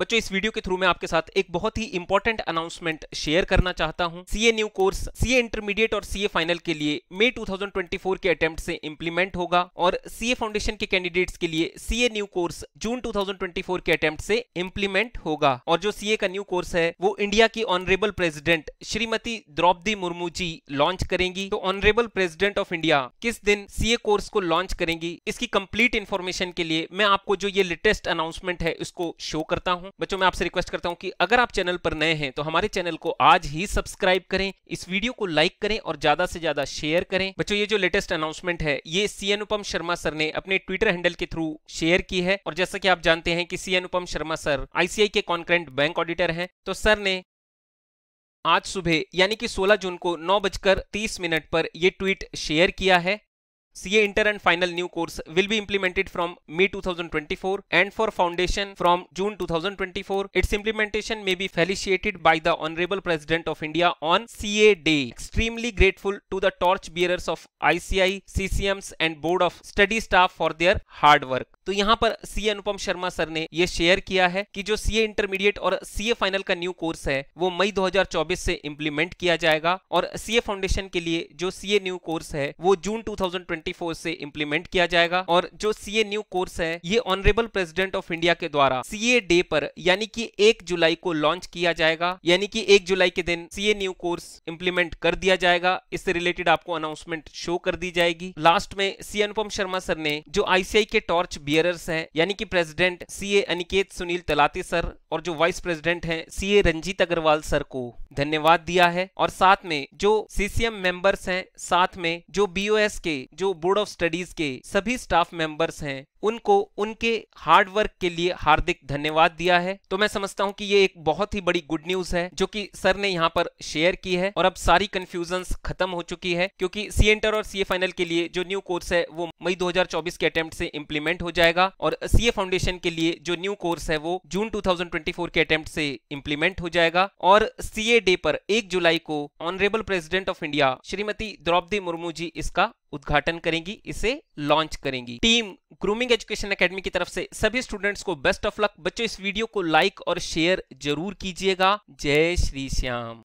बच्चों इस वीडियो के थ्रू मैं आपके साथ एक बहुत ही इंपॉर्टेंट अनाउंसमेंट शेयर करना चाहता हूं CA new course CA intermediate और सीए फाइनल के लिए मई 2024 के अटेम्प्ट से इंप्लीमेंट होगा और सीए फाउंडेशन के कैंडिडेट्स के लिए सीए न्यू कोर्स जून 2024 के अटेम्प्ट से इंप्लीमेंट होगा और जो सीए का न्यू कोर्स है वो इंडिया की honourable president Shrimati Draupadi Murmu ji launch करेंगी तो ऑनरेबल प्रेसिडेंट ऑफ इंडिया किस दिन सीए कोर्स को लॉन्च करेंगी इसकी कंप्लीट इन्फॉर्मेशन के लिए मैं आपको जो ये लेटेस्ट अनाउंसमेंट है उसको शो करता हूँ हूं बच्चों मैं आपसे रिक्वेस्ट करता हूं कि अगर आप चैनल पर नए हैं तो हमारे चैनल को आज ही सब्सक्राइब करें इस वीडियो को लाइक करें और ज्यादा से ज्यादा शेयर करें बच्चों ये जो लेटेस्ट अनाउंसमेंट है ये सी अनुपम शर्मा सर ने अपने ट्विटर हैंडल के थ्रू शेयर की है और जैसा की आप जानते हैं कि CA Anupam Sharma sir ICI के कॉन्क्रेंट बैंक ऑडिटर है तो सर ने आज सुबह यानी कि 16 जून को नौ बजकर तीस मिनट पर यह ट्वीट शेयर किया है CA Inter and Final new course will be implemented from May 2024 and for Foundation from June 2024. Its implementation may be felicitated by the Honorable President of India on CA Day. Extremely grateful to the torch bearers of ICI, CCMs and Board of Study staff for their hard work. तो यहाँ पर सी Anupam Sharma sir ने ये share किया है कि जो CA intermediate और सी फाइनल का न्यू कोर्स है वो मई 2024 से इम्प्लीमेंट किया जाएगा और सी फाउंडेशन के लिए जो सी न्यू कोर्स है वो जून 2024 से इम्प्लीमेंट किया जाएगा और जो सी न्यू कोर्स है ये ऑनरेबल प्रेसिडेंट ऑफ इंडिया के द्वारा सी डे पर यानी कि एक जुलाई को लॉन्च किया जाएगा यानी कि एक जुलाई के दिन सीए न्यू कोर्स इम्प्लीमेंट कर दिया जाएगा इससे रिलेटेड आपको अनाउंसमेंट शो कर दी जाएगी लास्ट में सी अनुपम शर्मा सर ने जो आईसीआई के टॉर्च बी बियरर्स हैं यानी कि president CA Aniket Sunil Talati sir और जो वाइस प्रेसिडेंट हैं सीए रंजीत अग्रवाल सर को धन्यवाद दिया है और साथ में जो सीसीएम मेंबर्स हैं साथ में जो बीओएस के जो बोर्ड ऑफ स्टडीज के सभी स्टाफ मेंबर्स हैं उनको उनके हार्ड वर्क के लिए हार्दिक धन्यवाद दिया है तो मैं समझता हूं कि ये एक बहुत ही बड़ी गुड न्यूज है जो कि सर ने यहाँ पर शेयर की है और अब सारी कंफ्यूजन खत्म हो चुकी है क्योंकि सी एंटर और सी ए फाइनल के लिए जो न्यू कोर्स है वो मई 2024 के अटेम्प्ट से इम्प्लीमेंट हो जाएगा और सीए फाउंडेशन के लिए जो न्यू कोर्स है वो जून 2024 के अटेम्प्ट से इम्प्लीमेंट हो जाएगा और सीए डे पर 1 जुलाई को honourable president of India Shrimati Draupadi Murmu ji इसका उद्घाटन करेंगी इसे लॉन्च करेंगी टीम ग्रूमिंग एजुकेशन एकेडमी की तरफ से सभी स्टूडेंट्स को बेस्ट ऑफ लक बच्चों इस वीडियो को लाइक और शेयर जरूर कीजिएगा जय श्री श्याम